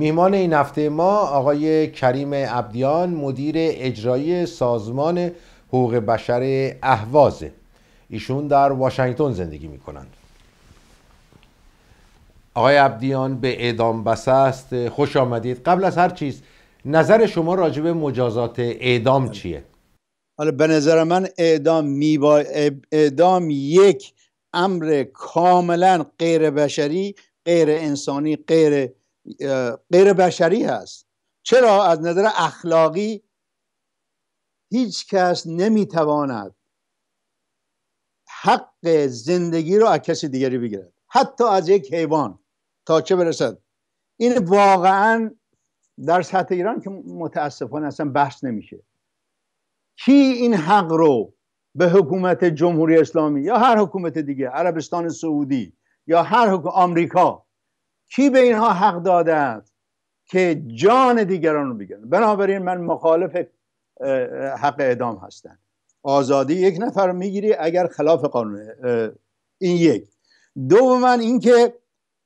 میهمان این هفته ما آقای کریم عبدیان مدیر اجرایی سازمان حقوق بشر اهوازه ایشون در واشنگتن زندگی میکنند آقای عبدیان به اعدام بسه است خوش آمدید قبل از هر چیز نظر شما راجع مجازات اعدام بله. چیه؟ حالا به نظر من اعدام اعدام یک امر کاملا غیر بشری غیر انسانی غیر غیر بشری هست چرا از نظر اخلاقی هیچ کس نمیتواند حق زندگی رو از کسی دیگری بگیرد حتی از یک حیوان تا چه برسد این واقعا در سطح ایران که متاسفانه اصلا بحث نمیشه کی این حق رو به حکومت جمهوری اسلامی یا هر حکومت دیگه عربستان سعودی یا هر حکومت آمریکا کی به اینها حق داده است که جان دیگران رو بگیرن بنابراین من مخالف حق اعدام هستم آزادی یک نفر میگیری اگر خلاف قانون این یک دوما اینکه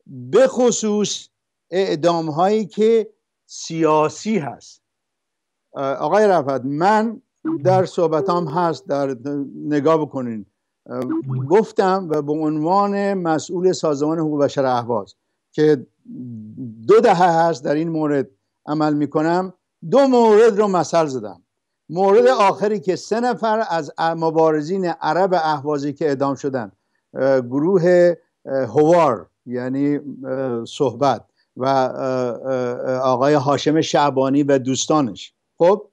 به خصوص اعدام هایی که سیاسی هست آقای رفت من در صحبتام هست در نگاه بکنین گفتم و به عنوان مسئول سازمان حقوق بشر احواز که دو دهه هست در این مورد عمل میکنم دو مورد رو مثل زدم مورد آخری که سه نفر از مبارزین عرب احوازی که اعدام شدن گروه هوار یعنی صحبت و آقای حاشم شعبانی و دوستانش خب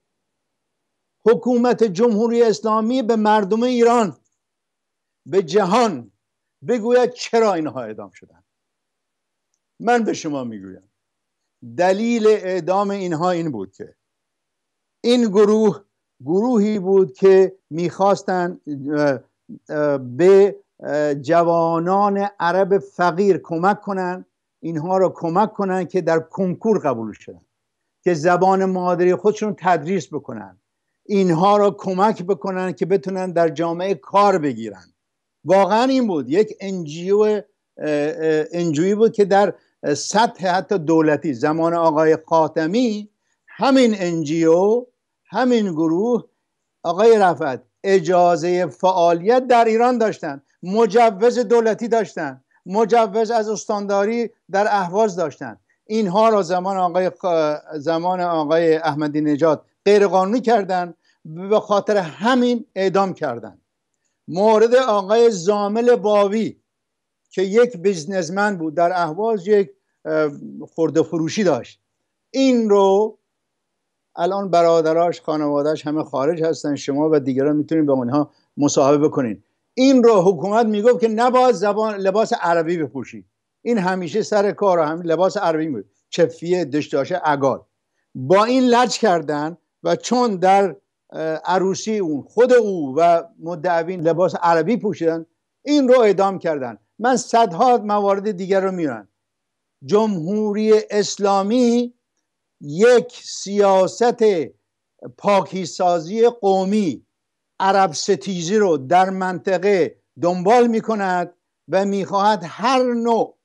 حکومت جمهوری اسلامی به مردم ایران به جهان بگوید چرا اینها اعدام شدن من به شما میگویم دلیل اعدام اینها این بود که این گروه گروهی بود که میخواستن به جوانان عرب فقیر کمک کنن اینها را کمک کنند که در کنکور قبول شدن که زبان مادری خودشون تدریس بکنن اینها را کمک بکنن که بتونن در جامعه کار بگیرن واقعا این بود یک انجیو انجویی بود که در سطح حتی دولتی زمان آقای خاتمی همین انجیو همین گروه آقای رفعت اجازه فعالیت در ایران داشتن مجوز دولتی داشتن مجوز از استانداری در احواز داشتن اینها را زمان آقای زمان آقای احمدی نژاد غیرقانونی کردند به خاطر همین اعدام کردند مورد آقای زامل باوی که یک بزنسمن بود در اهواز یک خورده فروشی داشت این رو الان برادراش خانوادهش همه خارج هستن شما و دیگران میتونید با اونها مصاحبه بکنین این رو حکومت میگفت که نباید زبان لباس عربی بپوشی این همیشه سر کار هم لباس عربی بود چفیه دشتاشه اگاد با این لج کردن و چون در عروسی اون خود او و مدعوین لباس عربی پوشیدن این رو اعدام کردن من صدها موارد دیگر رو میارم جمهوری اسلامی یک سیاست پاکیسازی قومی عرب ستیزی رو در منطقه دنبال می کند و میخواهد هر نوع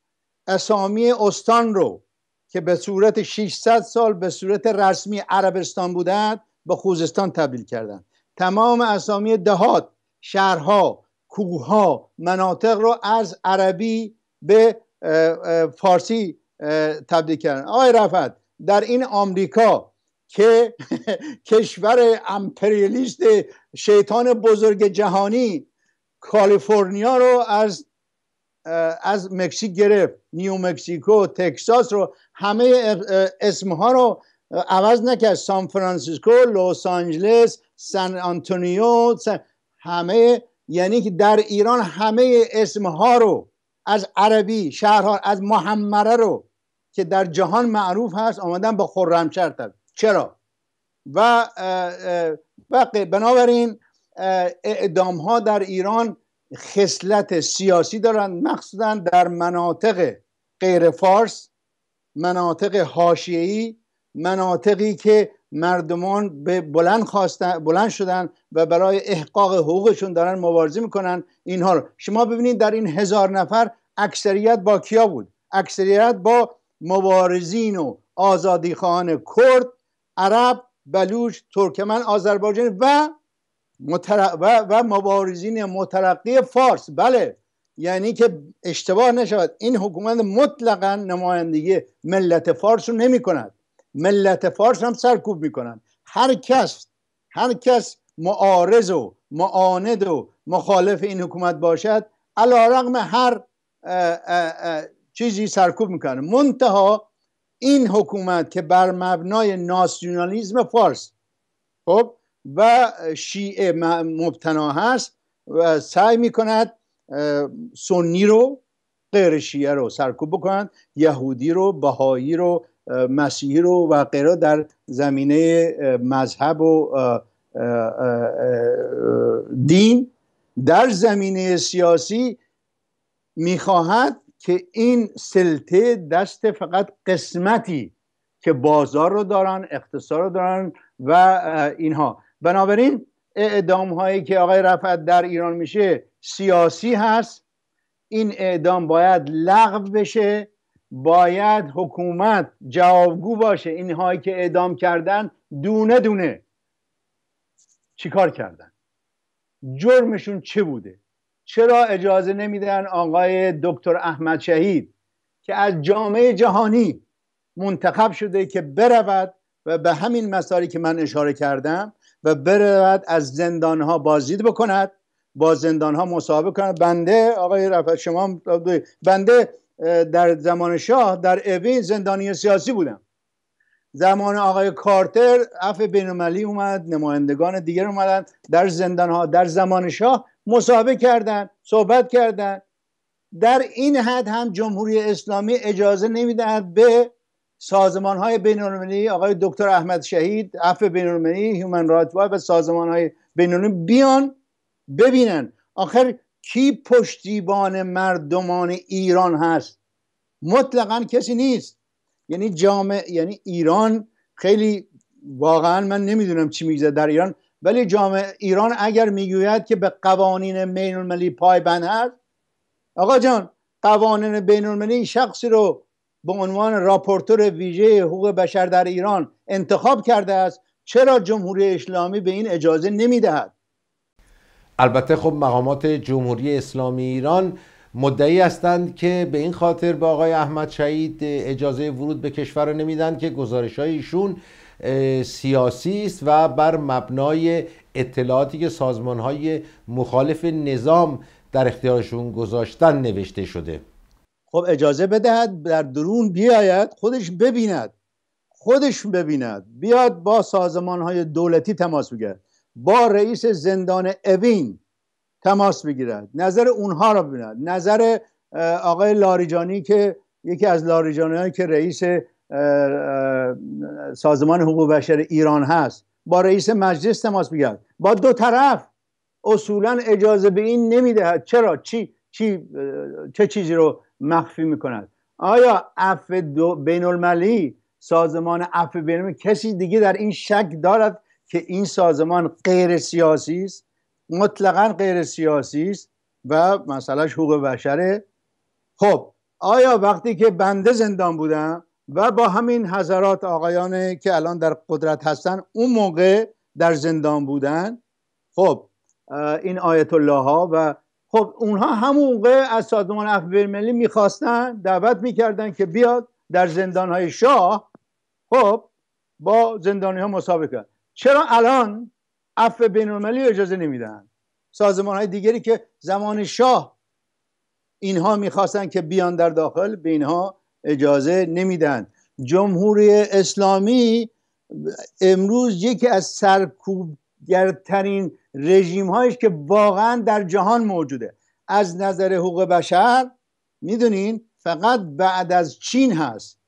اسامی استان رو که به صورت 600 سال به صورت رسمی عربستان بودند به خوزستان تبدیل کردند تمام اسامی دهات شهرها کوهها مناطق رو از عربی به فارسی تبدیل کردن آقای رفت در این آمریکا که کشور امپریالیست شیطان بزرگ جهانی کالیفرنیا رو از از مکزیک گرفت نیو مکسیکو تکساس رو همه اسمها رو عوض نکرد سان فرانسیسکو لس آنجلس سان آنتونیو همه یعنی که در ایران همه اسمها رو از عربی شهرها از محمره رو که در جهان معروف هست آمدن با خرمشهر تر چرا و بنابراین اعدام ها در ایران خصلت سیاسی دارند مخصوصا در مناطق غیر فارس مناطق حاشیه‌ای مناطقی که مردمان به بلند, خواستن، بلند شدن و برای احقاق حقوقشون دارن مبارزه میکنن اینها رو شما ببینید در این هزار نفر اکثریت با کیا بود اکثریت با مبارزین و آزادیخواهان کرد عرب بلوچ ترکمن آذربایجان و, و و مبارزین مترقی فارس بله یعنی که اشتباه نشود این حکومت مطلقا نمایندگی ملت فارس رو نمی کند ملت فارس هم سرکوب میکنن هر کس هر کس معارض و معاند و مخالف این حکومت باشد علا رقم هر چیزی سرکوب میکنه منتها این حکومت که بر مبنای ناسیونالیزم فارس خب و شیعه مبتنا هست و سعی میکند سنی رو غیر شیعه رو سرکوب بکنند یهودی رو بهایی رو مسیحی رو و غیره در زمینه مذهب و دین در زمینه سیاسی میخواهد که این سلطه دست فقط قسمتی که بازار رو دارن اقتصار رو دارن و اینها بنابراین اعدام هایی که آقای رفعت در ایران میشه سیاسی هست این اعدام باید لغو بشه باید حکومت جوابگو باشه اینهایی که اعدام کردن دونه دونه چیکار کردن جرمشون چه بوده چرا اجازه نمیدن آقای دکتر احمد شهید که از جامعه جهانی منتخب شده که برود و به همین مساری که من اشاره کردم و برود از زندانها بازدید بکند با زندانها مصاحبه کند بنده آقای رفت شما بنده در زمان شاه در اوین زندانی سیاسی بودم زمان آقای کارتر عفو بینالمللی اومد نمایندگان دیگر اومدن در زندان ها در زمان شاه مصاحبه کردن صحبت کردن در این حد هم جمهوری اسلامی اجازه نمیدهد به سازمان های بین آقای دکتر احمد شهید عفو بین المللی هیومن رایت و سازمان های بین بیان ببینن آخر کی پشتیبان مردمان ایران هست مطلقا کسی نیست یعنی جامعه یعنی ایران خیلی واقعا من نمیدونم چی میگذره در ایران ولی جامعه ایران اگر میگوید که به قوانین بین المللی پایبند هست آقا جان قوانین بین المللی شخصی رو به عنوان راپورتور ویژه حقوق بشر در ایران انتخاب کرده است چرا جمهوری اسلامی به این اجازه نمیدهد البته خب مقامات جمهوری اسلامی ایران مدعی هستند که به این خاطر به آقای احمد شهید اجازه ورود به کشور رو نمیدن که گزارش ایشون سیاسی است و بر مبنای اطلاعاتی که سازمان های مخالف نظام در اختیارشون گذاشتن نوشته شده خب اجازه بدهد در درون بیاید خودش ببیند خودش ببیند بیاد با سازمان های دولتی تماس بگیرد با رئیس زندان اوین تماس بگیرد نظر اونها را ببیند نظر آقای لاریجانی که یکی از هایی که رئیس سازمان حقوق بشر ایران هست با رئیس مجلس تماس بگیرد با دو طرف اصولا اجازه به این نمیدهد چرا چی چی چه چیزی رو مخفی میکند آیا عفو بین المللی سازمان عفو بین کسی دیگه در این شک دارد که این سازمان غیر سیاسی است مطلقا غیر سیاسی است و مسئلهش حقوق بشره خب آیا وقتی که بنده زندان بودم و با همین حضرات آقایان که الان در قدرت هستن اون موقع در زندان بودن خب این آیت الله ها و خب اونها همون موقع از سازمان اخبار ملی میخواستن دعوت میکردن که بیاد در زندان های شاه خب با زندانی ها مسابقه چرا الان عفو بین اجازه نمیدن سازمان های دیگری که زمان شاه اینها میخواستن که بیان در داخل به اینها اجازه نمیدن جمهوری اسلامی امروز یکی از سرکوبگرترین رژیم هایش که واقعا در جهان موجوده از نظر حقوق بشر میدونین فقط بعد از چین هست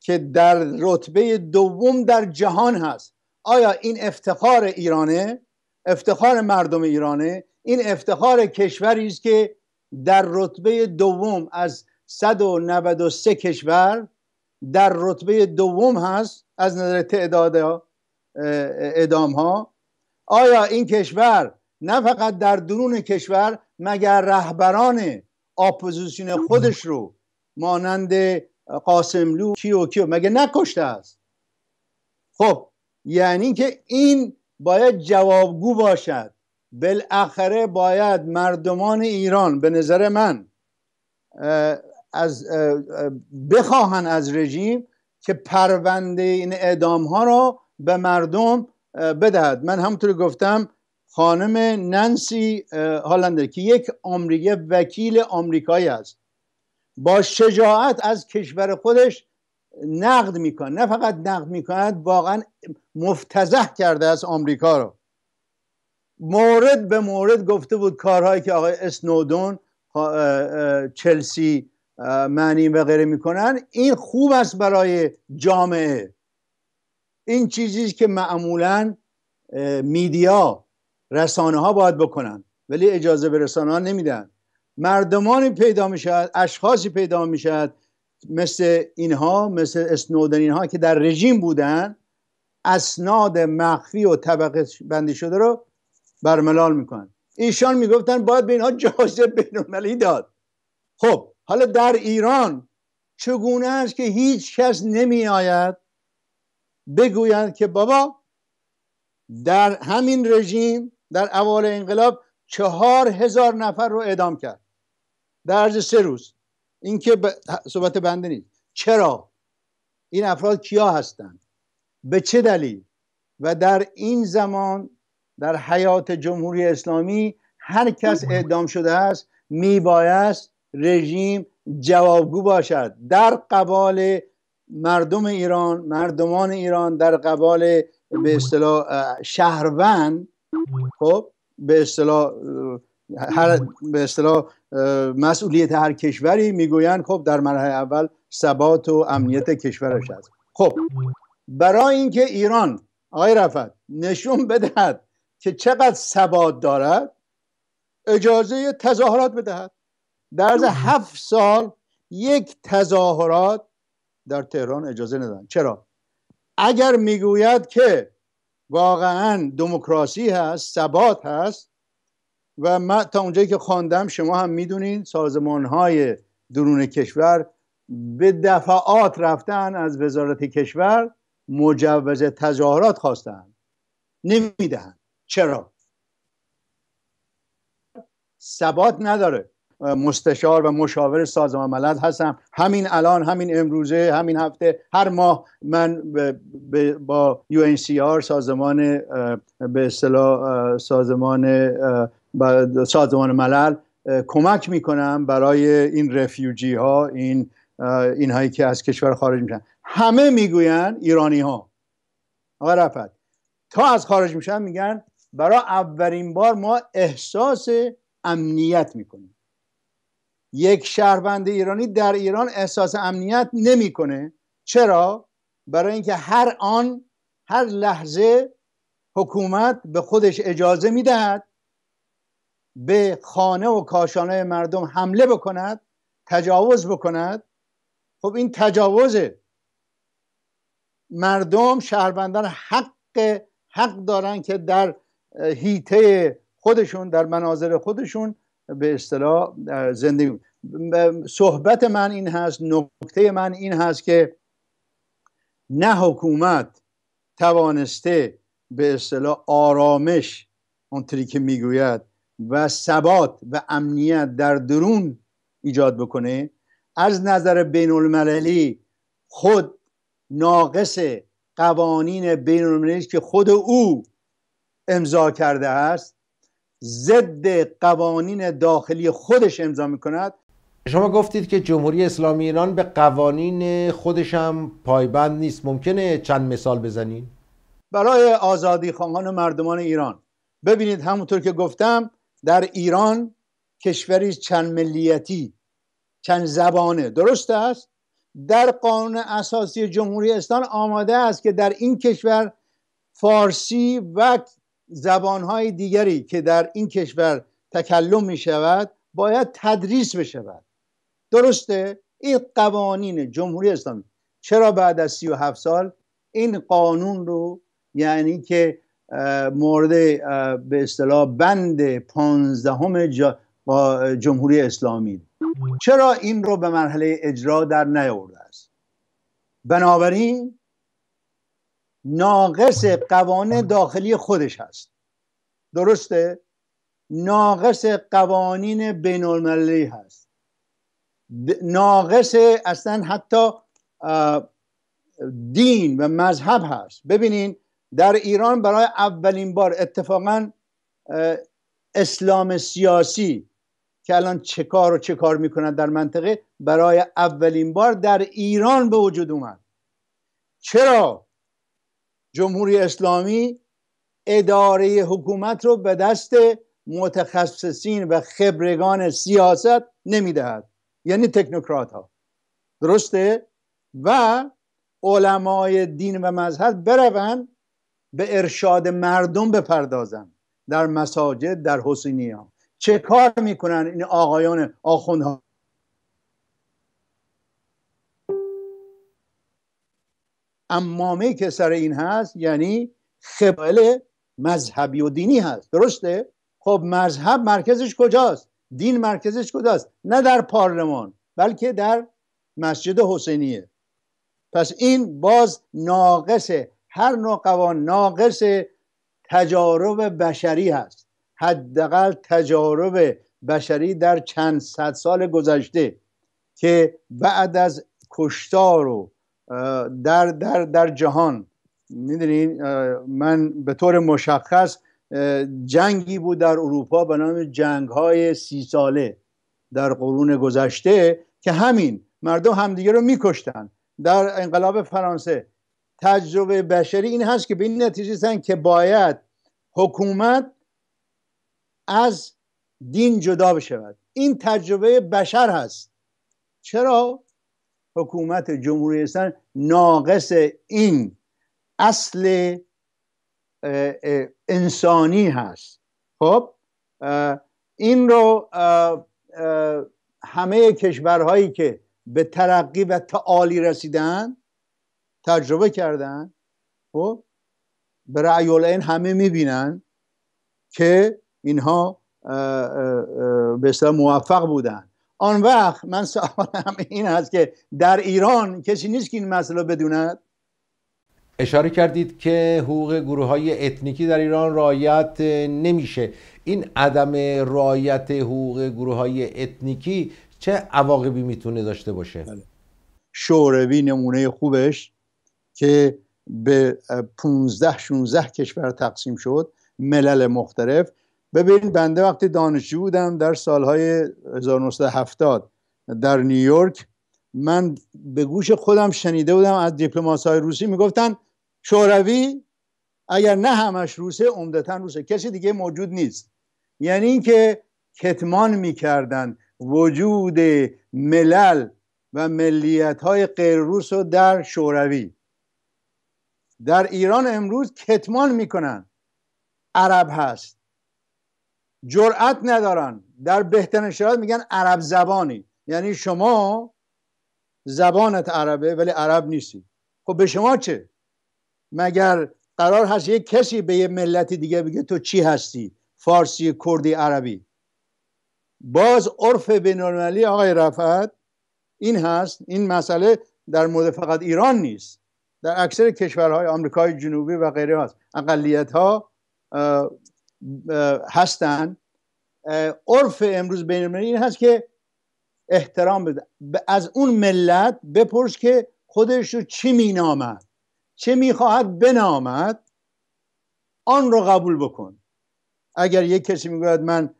که در رتبه دوم در جهان هست آیا این افتخار ایرانه افتخار مردم ایرانه این افتخار کشوری است که در رتبه دوم از 193 کشور در رتبه دوم هست از نظر تعداد ادام ها آیا این کشور نه فقط در درون کشور مگر رهبران اپوزیسیون خودش رو مانند قاسملو کیو کیو مگه نکشته است خب یعنی که این باید جوابگو باشد بالاخره باید مردمان ایران به نظر من از بخواهن از رژیم که پرونده این اعدام ها را به مردم بدهد من همطور گفتم خانم ننسی هالندر که یک آمریکا وکیل آمریکایی است با شجاعت از کشور خودش نقد میکنه نه فقط نقد میکند واقعا مفتزه کرده از آمریکا رو مورد به مورد گفته بود کارهایی که آقای اسنودون چلسی معنی و غیره میکنن این خوب است برای جامعه این چیزی که معمولا میدیا رسانه ها باید بکنن ولی اجازه به رسانه ها نمیدن مردمانی پیدا میشد اشخاصی پیدا میشد مثل اینها مثل اسنودن اینها که در رژیم بودن اسناد مخفی و طبقه بندی شده رو برملال میکنن ایشان میگفتن باید به اینها جازه بینالمللی داد خب حالا در ایران چگونه است که هیچ کس نمی آید که بابا در همین رژیم در اول انقلاب چهار هزار نفر رو اعدام کرد در عرض سه روز این که صحبت بنده نیست چرا این افراد کیا هستند به چه دلیل و در این زمان در حیات جمهوری اسلامی هر کس اعدام شده است بایست رژیم جوابگو باشد در قبال مردم ایران مردمان ایران در قبال به اصطلاح شهروند خب به اصطلاح هر به اصطلاح مسئولیت هر کشوری میگویند خب در مرحله اول ثبات و امنیت کشورش است خب برای اینکه ایران آقای رفت نشون بدهد که چقدر ثبات دارد اجازه تظاهرات بدهد در از هفت سال یک تظاهرات در تهران اجازه ندادن چرا اگر میگوید که واقعا دموکراسی هست ثبات هست و من تا اونجایی که خواندم شما هم میدونین سازمان های درون کشور به دفعات رفتن از وزارت کشور مجوز تظاهرات خواستن نمیدهن چرا ثبات نداره مستشار و مشاور سازمان ملل هستم همین الان همین امروزه همین هفته هر ماه من با UNCR سازمان به اصطلاح سازمان سازمان ملل کمک میکنم برای این رفیوجی ها این اینهایی که از کشور خارج میشن همه میگوین ایرانی ها آقا رفت تا از خارج میشن میگن برای اولین بار ما احساس امنیت میکنیم یک شهروند ایرانی در ایران احساس امنیت نمیکنه چرا برای اینکه هر آن هر لحظه حکومت به خودش اجازه میدهد به خانه و کاشانه مردم حمله بکند تجاوز بکند خب این تجاوزه مردم شهروندان حق حق دارن که در هیته خودشون در مناظر خودشون به اصطلاح زندگی صحبت من این هست نکته من این هست که نه حکومت توانسته به اصطلاح آرامش اونطوری که میگوید و ثبات و امنیت در درون ایجاد بکنه از نظر بین المللی خود ناقص قوانین بین المللی که خود او امضا کرده است ضد قوانین داخلی خودش امضا می کند شما گفتید که جمهوری اسلامی ایران به قوانین خودش هم پایبند نیست ممکنه چند مثال بزنین برای آزادی خواهان و مردمان ایران ببینید همونطور که گفتم در ایران کشوری چند ملیتی چند زبانه درست است در قانون اساسی جمهوری اسلامی آماده است که در این کشور فارسی و زبانهای دیگری که در این کشور تکلم می شود باید تدریس بشود درسته این قوانین جمهوری اسلامی چرا بعد از سی و هفت سال این قانون رو یعنی که مورد به اصطلاح بند پانزدهم با جمهوری اسلامی چرا این رو به مرحله اجرا در نیاورده است بنابراین ناقص قوانین داخلی خودش هست درسته ناقص قوانین بین المللی هست ناقص اصلا حتی دین و مذهب هست ببینین در ایران برای اولین بار اتفاقا اسلام سیاسی که الان چه کار و چه کار میکنند در منطقه برای اولین بار در ایران به وجود اومد چرا جمهوری اسلامی اداره حکومت رو به دست متخصصین و خبرگان سیاست نمیدهد یعنی تکنوکرات ها درسته و علمای دین و مذهب بروند به ارشاد مردم بپردازن در مساجد در ها چه کار میکنن این آقایان آخوندها امامه که سر این هست یعنی خبال مذهبی و دینی هست درسته؟ خب مذهب مرکزش کجاست؟ دین مرکزش کجاست؟ نه در پارلمان بلکه در مسجد حسینیه پس این باز ناقص هر نوع قوان ناقص تجارب بشری هست حداقل تجارب بشری در چند صد سال گذشته که بعد از کشتار و در, در, در جهان میدونین من به طور مشخص جنگی بود در اروپا به نام جنگ های سی ساله در قرون گذشته که همین مردم همدیگه رو میکشتن در انقلاب فرانسه تجربه بشری این هست که به این نتیجه سن که باید حکومت از دین جدا بشود این تجربه بشر هست چرا حکومت جمهوری اسلامی ناقص این اصل انسانی هست خب این رو همه کشورهایی که به ترقی و تعالی رسیدن تجربه کردن خب به رعی همه میبینن که اینها به موفق بودن آن وقت من سوالم این است که در ایران کسی نیست که این مسئله بدوند اشاره کردید که حقوق گروه های اتنیکی در ایران رایت نمیشه این عدم رایت حقوق گروه های اتنیکی چه عواقبی میتونه داشته باشه بله. شوروی نمونه خوبش که به 15 16 کشور تقسیم شد ملل مختلف ببین بنده وقتی دانشجو بودم در سالهای 1970 در نیویورک من به گوش خودم شنیده بودم از دیپلماس های روسی میگفتن شوروی اگر نه همش روسه عمدتا روسه کسی دیگه موجود نیست یعنی اینکه کتمان میکردن وجود ملل و ملیت های غیر روس رو در شوروی در ایران امروز کتمان میکنن عرب هست جرأت ندارن در بهترین شرایط میگن عرب زبانی یعنی شما زبانت عربه ولی عرب نیستی خب به شما چه مگر قرار هست یک کسی به یه ملتی دیگه بگه تو چی هستی فارسی کردی عربی باز عرف بینالمللی آقای رفعت این هست این مسئله در مورد فقط ایران نیست در اکثر کشورهای آمریکای جنوبی و غیره هست اقلیت ها هستند عرف امروز بین این هست که احترام بده از اون ملت بپرس که خودش رو چی مینامد چه میخواهد بنامد آن رو قبول بکن اگر یک کسی میگوید من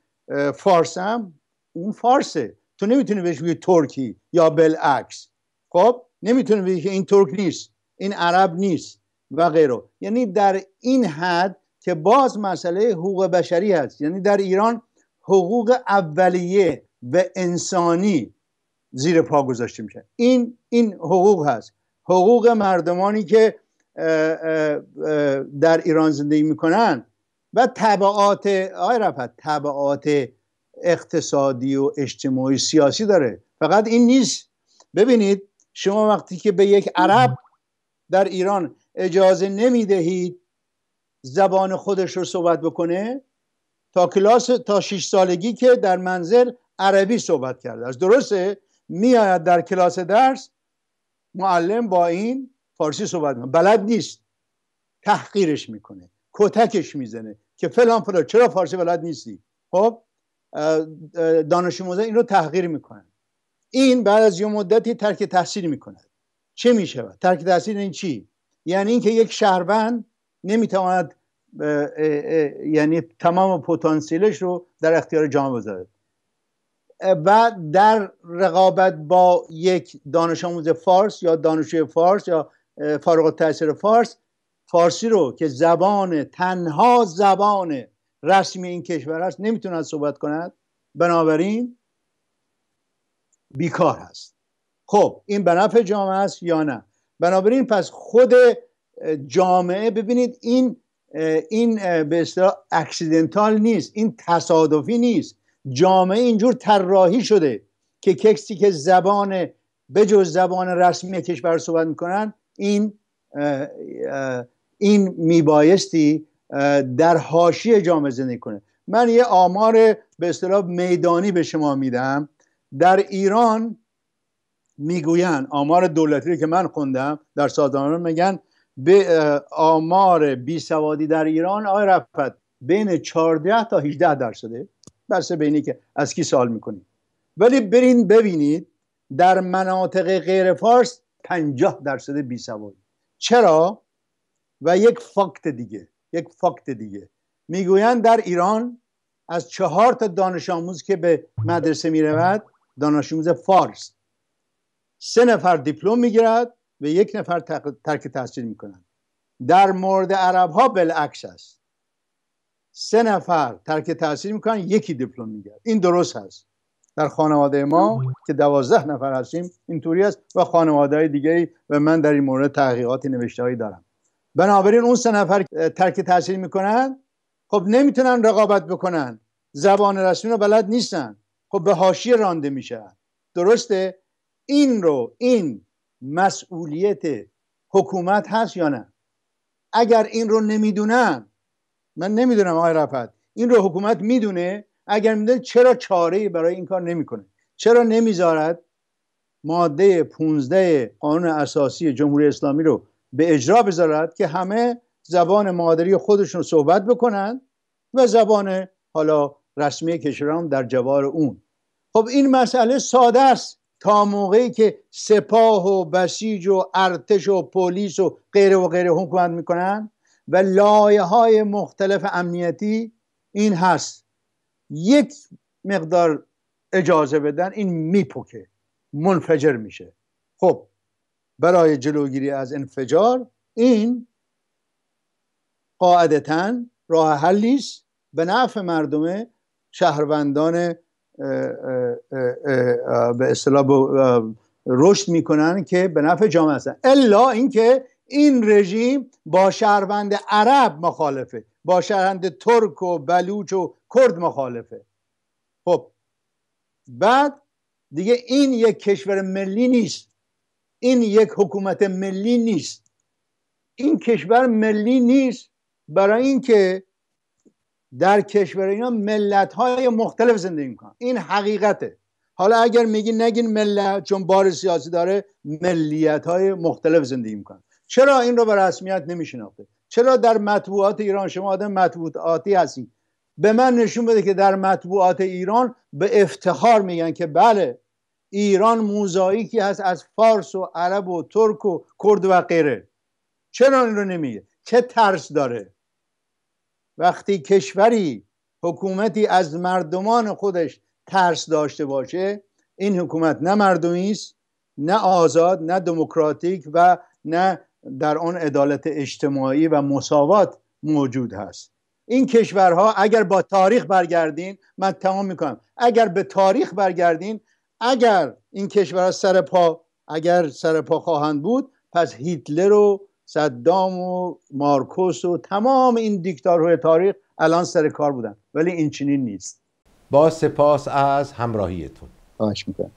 فارسم اون فارسه تو نمیتونی بهش بگی ترکی یا بالعکس خب نمیتونی بگی که این ترک نیست این عرب نیست و غیره یعنی در این حد که باز مسئله حقوق بشری هست یعنی در ایران حقوق اولیه و انسانی زیر پا گذاشته میشه این این حقوق هست حقوق مردمانی که در ایران زندگی میکنن و تبعات آی رفت اقتصادی و اجتماعی سیاسی داره فقط این نیست ببینید شما وقتی که به یک عرب در ایران اجازه نمیدهید زبان خودش رو صحبت بکنه تا کلاس تا 6 سالگی که در منزل عربی صحبت کرده است درسته میآید در کلاس درس معلم با این فارسی صحبت میکنه بلد نیست تحقیرش میکنه کتکش میزنه که فلان فلان چرا فارسی بلد نیستی خب دانش این رو تحقیر میکنه این بعد از یه مدتی ترک تحصیل میکنه چه می شود ترک تاثیر این چی یعنی اینکه یک شهروند نمیتواند یعنی تمام پتانسیلش رو در اختیار جامعه بذاره و در رقابت با یک دانش آموز فارس یا دانشجوی فارس یا فارغ تاثیر فارس فارسی رو که زبان تنها زبان رسمی این کشور هست نمیتونه صحبت کند بنابراین بیکار هست خب این به نفع جامعه است یا نه بنابراین پس خود جامعه ببینید این این به اصطلاح اکسیدنتال نیست این تصادفی نیست جامعه اینجور طراحی شده که کسی که زبان بجز زبان رسمی کشور صحبت میکنن این این میبایستی در حاشیه جامعه زندگی کنه من یه آمار به اصطلاح میدانی به شما میدم در ایران میگویند آمار دولتی که من خوندم در سازمان میگن به آمار بیسوادی در ایران آقای رفت بین 14 تا 18 درصده بسه به اینی که از کی سال میکنید ولی برین ببینید در مناطق غیر فارس 50 درصد بیسوادی چرا و یک فاکت دیگه یک فاکت دیگه میگویند در ایران از چهار تا دانش آموز که به مدرسه میرود دانش آموز فارس سه نفر دیپلم میگیرد و یک نفر ترک تحصیل میکنند در مورد عرب ها بالعکس است سه نفر ترک تحصیل میکنن یکی دیپلم میگیرد این درست هست در خانواده ما که دوازده نفر هستیم اینطوری است و خانواده های دیگه و من در این مورد تحقیقاتی نوشته دارم بنابراین اون سه نفر ترک تحصیل میکنن خب نمیتونن رقابت بکنن زبان رسمی رو بلد نیستن خب به حاشیه رانده میشن درسته این رو این مسئولیت حکومت هست یا نه اگر این رو نمیدونم من نمیدونم آقای رفت این رو حکومت میدونه اگر میدونه چرا چاره برای این کار نمیکنه چرا نمیذارد ماده 15 قانون اساسی جمهوری اسلامی رو به اجرا بذارد که همه زبان مادری خودشون صحبت بکنند و زبان حالا رسمی کشوران در جوار اون خب این مسئله ساده است تا موقعی که سپاه و بسیج و ارتش و پلیس و غیره و غیره حکومت میکنن و لایه های مختلف امنیتی این هست یک مقدار اجازه بدن این میپکه منفجر میشه خب برای جلوگیری از انفجار این قاعدتا راه حلی به نفع مردم شهروندان به اصطلاح رشد میکنن که به نفع جامعه هستن الا اینکه این رژیم با شهروند عرب مخالفه با شهروند ترک و بلوچ و کرد مخالفه خب بعد دیگه این یک کشور ملی نیست این یک حکومت ملی نیست این کشور ملی نیست برای اینکه در کشور اینا ملت های مختلف زندگی میکنن این حقیقته حالا اگر میگی نگین ملت چون بار سیاسی داره ملیت های مختلف زندگی میکنن چرا این رو به رسمیت نمیشناخته چرا در مطبوعات ایران شما آدم مطبوعاتی هستی به من نشون بده که در مطبوعات ایران به افتخار میگن که بله ایران موزاییکی هست از فارس و عرب و ترک و کرد و غیره چرا این رو نمیگه چه ترس داره وقتی کشوری حکومتی از مردمان خودش ترس داشته باشه این حکومت نه مردمی است نه آزاد نه دموکراتیک و نه در آن عدالت اجتماعی و مساوات موجود هست این کشورها اگر با تاریخ برگردین من تمام میکنم اگر به تاریخ برگردین اگر این کشورها سر پا اگر سر پا خواهند بود پس هیتلر و صدام و مارکوس و تمام این دیکتاتورهای تاریخ الان سر کار بودن ولی این چنین نیست با سپاس از همراهیتون خواهش میکنم